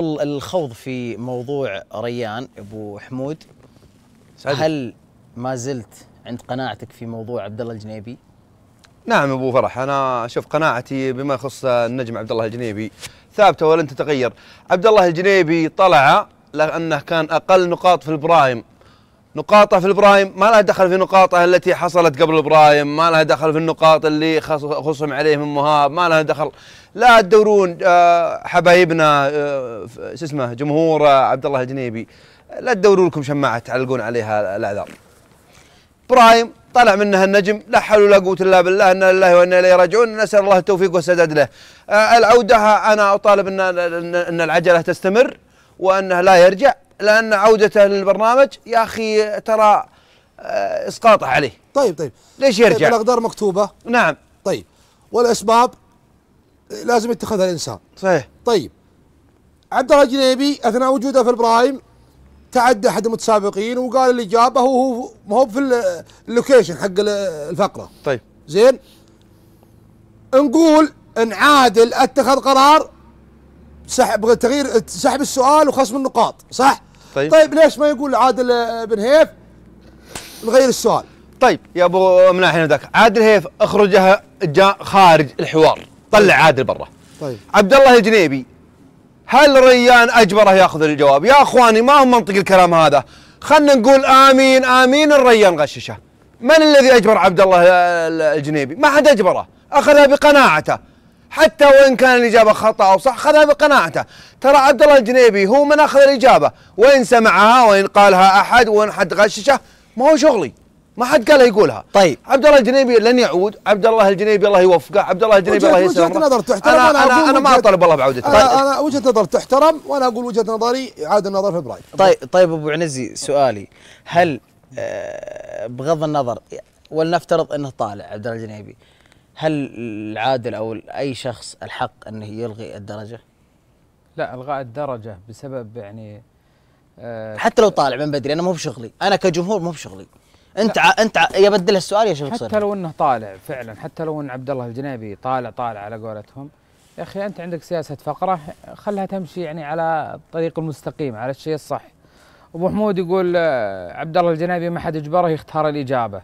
الخوض في موضوع ريان ابو حمود سعدي. هل ما زلت عند قناعتك في موضوع عبد الله الجنيبي؟ نعم ابو فرح انا اشوف قناعتي بما يخص النجم عبد الله الجنيبي ثابته ولن تتغير عبد الله الجنيبي طلع لانه كان اقل نقاط في البرايم نقاطه في البرايم ما لها دخل في نقاطه التي حصلت قبل البرايم ما لها دخل في النقاط اللي خصم عليه من مهاب ما لها دخل لا تدورون آه، حبايبنا آه، شو اسمه جمهور آه، عبد الله الجنيبي لا تدوروا لكم شماعه تعلقون عليها الاعذار برايم طلع منها النجم لا حول ولا قوه الا بالله انا لله وانا اليه راجعون نسال الله التوفيق والسداد له العوده انا اطالب ان ان العجله تستمر وانه لا يرجع لان عودته للبرنامج يا اخي ترى آه، اسقاطه عليه طيب طيب ليش طيب، يرجع؟ طيب الاقدار مكتوبه نعم طيب والاسباب لازم يتخذها الانسان صحيح طيب عبد الله الجنيبي اثناء وجوده في البرايم تعدى احد المتسابقين وقال الاجابه هو ما هو في اللوكيشن حق الفقره طيب زين نقول ان عادل اتخذ قرار سحب تغيير سحب السؤال وخصم النقاط صح طيب طيب ليش ما يقول عادل آه، بن هيف نغير السؤال طيب يا ابو مناح ذاك عادل هيف اخرجها جاء خارج الحوار طلع طيب. عادل برا طيب عبد الله الجنيبي هل ريان اجبره ياخذ الجواب يا اخواني ما هو منطق الكلام هذا خلنا نقول امين امين الريان غششه من الذي اجبر عبد الله آه، الجنيبي ما حد اجبره اخذها بقناعته حتى وان كان الاجابه خطا او صح خذها بقناعته ترى عبد الله الجنيبي هو من اخذ الاجابه وان سمعها وان قالها احد وان حد غششه ما هو شغلي ما حد قال يقولها طيب عبد الله الجنيبي لن يعود عبد الله الجنيبي الله يوفقه عبد الله الجنيبي الله يسلمه وجهه نظر تحترم انا انا, أنا, ما اطالب الله بعودته طيب انا, أنا وجهه نظر تحترم وانا اقول وجهه نظري عاد النظر في برايك طيب طيب ابو عنزي سؤالي هل آه، بغض النظر ولنفترض انه طالع عبد الله الجنيبي هل العادل او اي شخص الحق انه يلغي الدرجه؟ لا الغاء الدرجه بسبب يعني آه حتى لو طالع من بدري انا مو بشغلي، انا كجمهور مو بشغلي. انت انت يا بدل السؤال يا شوف حتى لو انه طالع فعلا حتى لو ان عبد الله الجنيبي طالع طالع على قولتهم يا اخي انت عندك سياسه فقره خلها تمشي يعني على الطريق المستقيم على الشيء الصح. ابو حمود يقول آه، عبد الله الجنيبي ما حد اجبره يختار الاجابه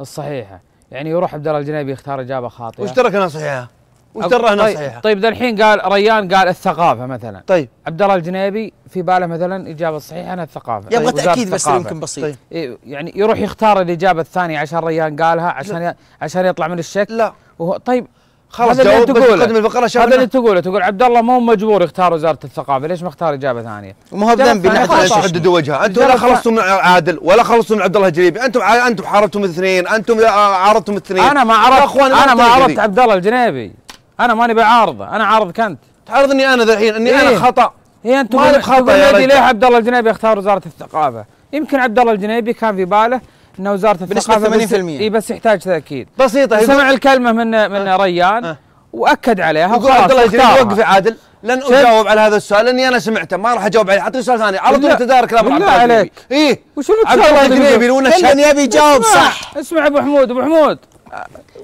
الصحيحه. يعني يروح عبد الله الجنيبي يختار اجابه خاطئه وش تركنا صحيحه؟ وش تركنا طيب صحيحه؟ طيب ذا الحين قال ريان قال الثقافه مثلا طيب عبد الله الجنيبي في باله مثلا اجابه صحيحه انا الثقافه يبغى طيب تاكيد بس يمكن بسيط طيب. إيه، يعني يروح يختار الاجابه الثانيه عشان ريان قالها عشان عشان يطلع من الشك لا وهو طيب خلاص هذا اللي تقوله قدم الفقره هذا اللي تقوله تقول عبد الله مو مجبور يختار وزاره الثقافه ليش ما اختار اجابه ثانيه؟ ما هو بذنبي ان تحددوا وجهه انتم ولا خلصتوا من عادل ولا خلصتوا من عبد الله الجريبي انتم انتم حاربتم الاثنين انتم عارضتم الاثنين انا ما عرفت انا ما عرفت عبد الله الجنيبي انا ماني بعارضه انا عارضك انت تعارضني انا ذلحين اني إيه؟ انا خطا هي إيه، انتم ما خطا يا ليه عبد الله الجنيبي اختار وزاره الثقافه؟ يمكن عبد الله الجنيبي كان في باله ان وزاره الثقافه بنسبه 80% اي بس يحتاج تاكيد بسيطه سمع الكلمه من آه. من أه ريان أه واكد عليها يقول عبد الله يجري وقف يا عادل لن اجاوب على هذا السؤال لاني انا سمعته ما راح اجاوب عليه اعطني سؤال ثاني على طول تدارك الامر إيه. عبد الله عليك ايه وشو عبد الله يجري يبي يجاوب صح اسمع ابو حمود ابو حمود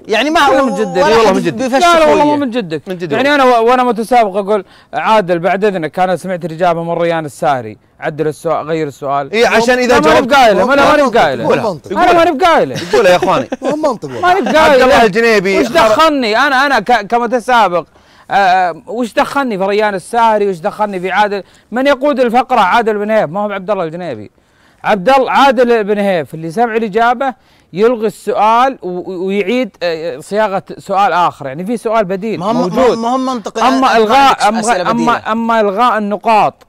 يعني ما هو من جدك والله من يعني جدك لا لا والله من جدك من جدك يعني انا وانا متسابق اقول عادل بعد اذنك انا سمعت الاجابه من ريان الساري عدل السؤال غير السؤال اي عشان اذا جاوبت ماني بقايله انا ماني بقايله انا ماني بقايله قولها يا اخواني مو منطق ماني بقايله عبد الله الجنيبي وش دخلني انا انا كمتسابق آه،, آه وش دخلني في ريان الساهري وش دخلني في عادل من يقود الفقره عادل بن هيف ما هو عبد الله الجنيبي عبد الله عادل بن هيف اللي سمع الاجابه يلغي السؤال ويعيد آه، صياغه سؤال اخر يعني في سؤال بديل مهم موجود مهم منطقي اما الغاء أما, اما اما الغاء النقاط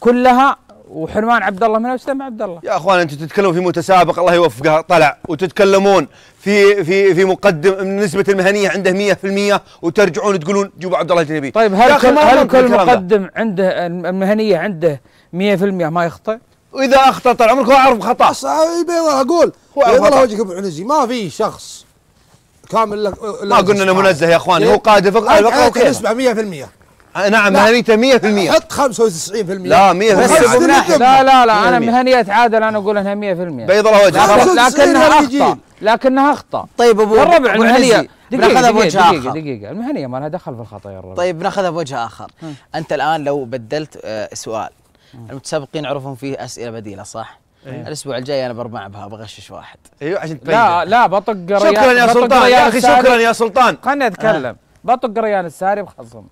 كلها وحرمان عبد الله من اسلم عبد الله يا اخوان انتم تتكلمون في متسابق الله يوفقه طلع وتتكلمون في في في مقدم من نسبه المهنيه عنده 100% وترجعون تقولون جيبوا عبد الله الجنبي طيب هل كل, هل كل مقدم عنده المهنيه عنده 100% ما يخطئ؟ واذا اخطا طال عمرك هو عرف خطاه صعب اقول الله وجهك ابو عنزي ما في شخص كامل لك ما قلنا انه منزه يا اخواني إيه؟ هو قائد فقه الفقه وكيف نسمع 100% نعم مهنيته يعني 100% حط 95% لا 100% لا لا لا انا مهنيه عادل انا اقول انها 100% بيض الله وجهك لكنها اخطا لكنها اخطا طيب ابو الربع المهنيه دقيقه دقيقه المهنيه ما لها دخل في الخطا يا الربع طيب ناخذها بوجه اخر انت الان لو بدلت آه، سؤال المتسابقين عرفهم فيه اسئله بديله صح؟ أيه. الاسبوع الجاي انا بربع بها بغشش واحد ايوه عشان تبين لا لا بطق ريان شكرا يا سلطان يا اخي شكرا يا سلطان خلني اتكلم آه. بطق ريان الساري بخصم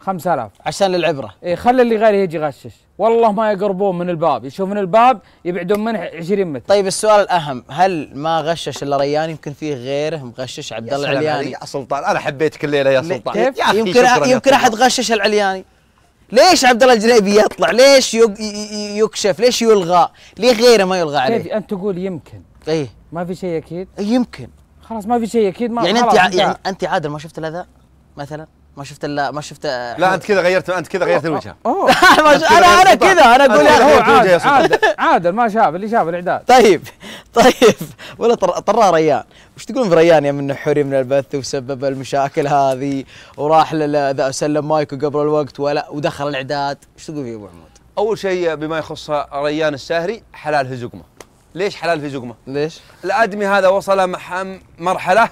5000 عشان العبره اي خلي اللي غيره يجي يغشش والله ما يقربون من الباب يشوفون الباب يبعدون منه 20 متر طيب السؤال الاهم هل ما غشش الا ريان يمكن فيه غيره مغشش عبد الله العلياني يا سلطان انا حبيتك الليله يا سلطان كيف؟ يا أخي يمكن شكرا يمكن احد غشش العلياني ليش عبد الله الجنيبي يطلع؟ ليش يكشف؟ ليش يلغى؟ ليه غيره ما يلغى عليه؟ كيف يعني انت تقول يمكن؟ ايه ما في شيء اكيد؟ إيه، يمكن خلاص ما في شيء اكيد ما يعني انت يعني, يعني انت عادل ما شفت الا ذا مثلا؟ ما شفت الا ما شفت لا انت كذا غيرت انت كذا غيرت الوجه اوه انا انا كذا انا اقول عادل عادل ما شاف اللي شاف الاعداد طيب طيب ولا طرى ريان وش تقولون في ريان يا من حرم من البث وسبب المشاكل هذه وراح لذا سلم مايكو قبل الوقت ولا ودخل الاعداد وش تقول فيه ابو عمود اول شيء بما يخص ريان الساهري حلال في زقمه ليش حلال في زقمه ليش الادمي هذا وصل مرحله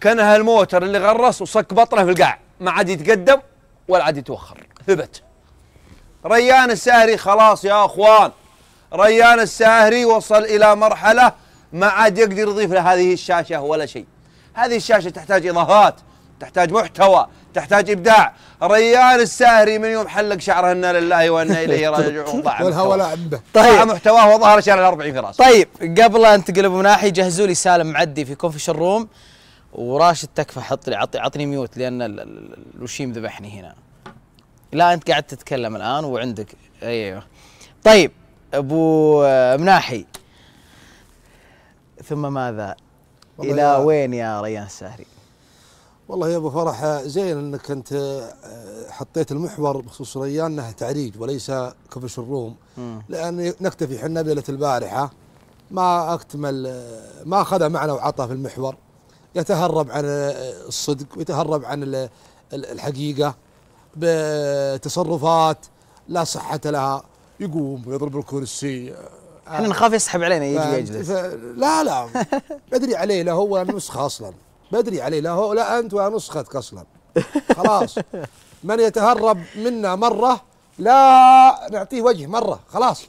كانها الموتر اللي غرس وصك بطنه في القاع ما عاد يتقدم ولا عاد يتوخر ثبت ريان الساهري خلاص يا اخوان ريان الساهري وصل إلى مرحلة ما عاد يقدر يضيف لهذه الشاشة ولا شيء هذه الشاشة تحتاج إضافات تحتاج محتوى تحتاج ابداع ريان الساهري من يوم حلق شعره انا لله وانا اليه راجعون ضاع والهوى طيب ضاع محتواه وظهر شعر 40 في راسه طيب قبل ان تقلبوا مناحي جهزوا لي سالم معدي في كونفش الروم وراشد تكفى حط لي عطني عطني ميوت لان الوشيم ذبحني هنا لا انت قاعد تتكلم الان وعندك ايوه طيب ابو آه، مناحي ثم ماذا الى وين يا ريان السهري والله يا ابو فرح زين انك انت آه، حطيت المحور بخصوص ريان انها تعريج وليس كفش الروم لان نكتفي حنا بليله البارحه ما اكتمل آه، ما اخذ معنى وعطى في المحور يتهرب عن الصدق ويتهرب عن الحقيقه بتصرفات لا صحه لها يقوم ويضرب الكرسي احنا آه نخاف يسحب علينا يجي يجلس لا لا بدري عليه لا هو نسخه اصلا بدري عليه لا هو لا انت ولا نسختك اصلا خلاص من يتهرب منا مره لا نعطيه وجه مره خلاص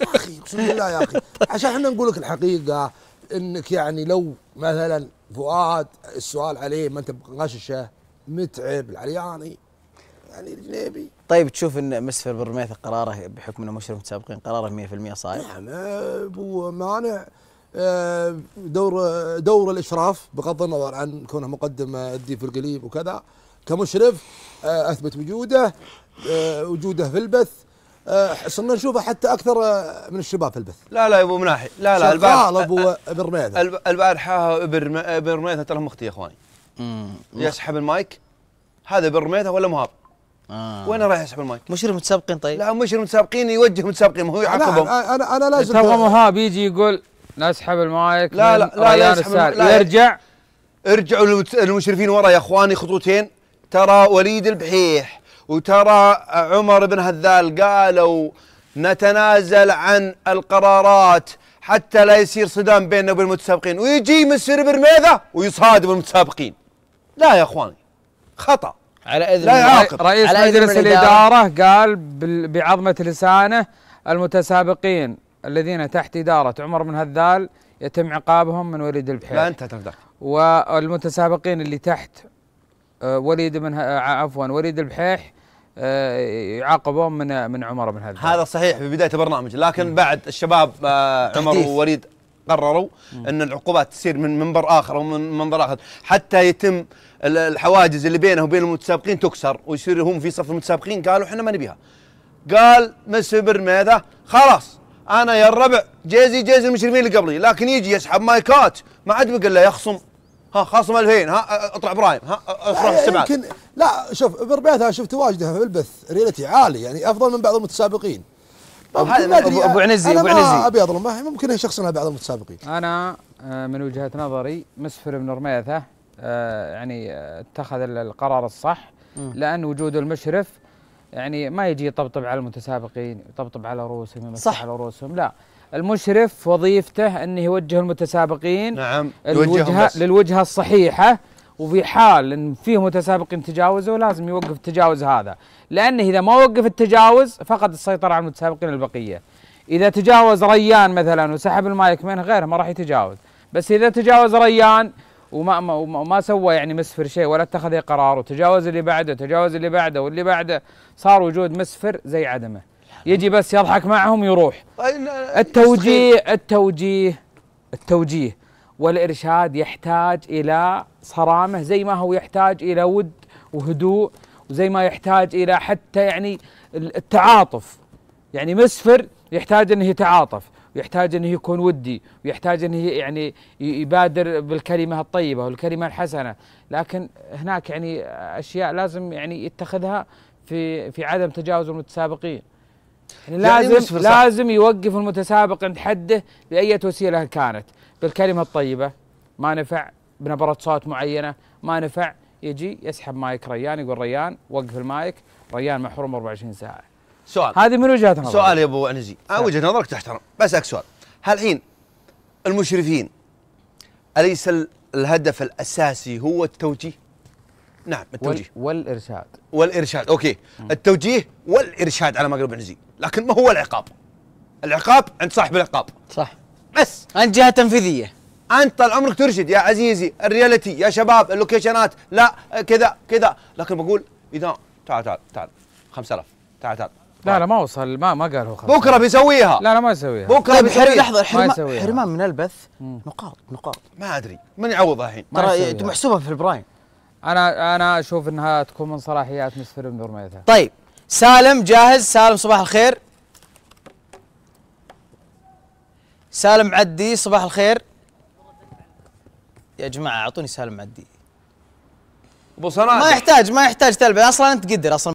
يا اخي اقسم بالله يا اخي عشان احنا نقول لك الحقيقه انك يعني لو مثلا فؤاد السؤال عليه ما انت غششه متعب العلياني يعني الجنيبي طيب تشوف ان مسفر برميث قراره بحكم انه مشرف متسابقين قراره 100% صائب؟ نعم ابو مانع آه، دور دور الاشراف بغض النظر عن كونه مقدم الديف القليب وكذا كمشرف آه، اثبت وجوده آه، وجوده في البث صرنا نشوفه حتى اكثر من الشباب في البث لا لا يا ابو مناحي لا لا البارحه ابو ابن رميثه البارحه ابن رميثه ترى مختي يا اخواني يسحب المايك هذا برميثه ولا مهاب آه. وين رايح يسحب المايك؟ مشير متسابقين طيب لا مشير متسابقين يوجه متسابقين هو يعاقبهم انا انا, أنا لازم تو مهاب يجي يقول نسحب المايك لا لا لا, لا, يسحب لا يرجع ارجعوا المشرفين ورا يا اخواني خطوتين ترى وليد البحيح وترى عمر بن هذال قالوا نتنازل عن القرارات حتى لا يصير صدام بيننا وبين المتسابقين ويجي مسير برميذه ويصادم المتسابقين لا يا اخواني خطأ على اذن لا رئيس على مجلس إذن الاداره قال بعظمه لسانه المتسابقين الذين تحت اداره عمر بن هذال يتم عقابهم من وليد البحيري لا انت تفضل والمتسابقين اللي تحت آه، وليد بن آه، عفوا وليد البحيح آه، يعاقبون من من عمر بن هذال هذا صحيح في بدايه البرنامج لكن بعد الشباب عمر ووليد قرروا ان العقوبات تصير من منبر اخر او من منظر اخر حتى يتم الحواجز اللي بينه وبين المتسابقين تكسر ويصير هم في صف المتسابقين قالوا احنا ما نبيها قال مسي ماذا خلاص انا يا الربع جيزي جيزي المشرفين اللي قبلي لكن يجي يسحب مايكات ما عاد بقى الا يخصم ها خصم 2000 ها اطلع ابراهيم ها اطرح إيه، السبعه يمكن لا شوف بربيتها شفت تواجده في البث ريالتي عالي يعني افضل من بعض المتسابقين هذا ابو, عنزي ابو عنزي ابي اظلم ممكن شخص بعض المتسابقين انا آه، من وجهه نظري مسفر بن رميثه آه، يعني آه، اتخذ القرار الصح لان وجود المشرف يعني ما يجي يطبطب على المتسابقين يطبطب على رؤوسهم يمسح صح. على رؤوسهم لا المشرف وظيفته انه يوجه المتسابقين نعم للوجهه للوجهه الصحيحه وفي حال ان فيه متسابقين تجاوزوا لازم يوقف التجاوز هذا لانه اذا ما وقف التجاوز فقد السيطره على المتسابقين البقيه اذا تجاوز ريان مثلا وسحب المايك منه غيره ما راح يتجاوز بس اذا تجاوز ريان وما ما, ما سوى يعني مسفر شيء ولا اتخذ قرار وتجاوز اللي بعده تجاوز اللي بعده واللي بعده صار وجود مسفر زي عدمه يجي بس يضحك معهم يروح التوجيه التوجيه التوجيه والإرشاد يحتاج إلى صرامة زي ما هو يحتاج إلى ود وهدوء وزي ما يحتاج إلى حتى يعني التعاطف يعني مسفر يحتاج أنه يتعاطف ويحتاج أنه يكون ودي ويحتاج أنه يعني يبادر بالكلمة الطيبة والكلمة الحسنة لكن هناك يعني أشياء لازم يعني يتخذها في في عدم تجاوز المتسابقين يعني, يعني لازم لازم يوقف المتسابق عند حده بأية وسيلة كانت بالكلمة الطيبة ما نفع بنبرة صوت معينة ما نفع يجي يسحب مايك ريان يقول ريان وقف المايك ريان محروم 24 ساعة سؤال هذه من وجهة نظرك سؤال يا ابو عنزي آه، وجهة نظرك تحترم بسألك سؤال هل الحين المشرفين أليس الهدف الأساسي هو التوجيه؟ نعم التوجيه والإرشاد والإرشاد أوكي م. التوجيه والإرشاد على ما قال عنزي لكن ما هو العقاب؟ العقاب عند صاحب العقاب صح بس انت جهه تنفيذيه انت طال عمرك ترشد يا عزيزي الريالتي يا شباب اللوكيشنات لا كذا كذا لكن بقول اذا تعال تعال تعال 5000 تعال تعال لا لا طيب. ما وصل ما ما قال هو بكره بيسويها لا لا ما يسويها بكره طيب بيسويها لحظه الحرمان حرمان من البث نقاط نقاط ما ادري من يعوضها الحين ترى محسوبه في البرايم انا انا اشوف انها تكون من صلاحيات مستر بن رميثه طيب سالم جاهز سالم صباح الخير سالم عدي صباح الخير يا جماعه اعطوني سالم عدي ابو صناديق ما يحتاج ما يحتاج تلبيه اصلا انت قدر اصلا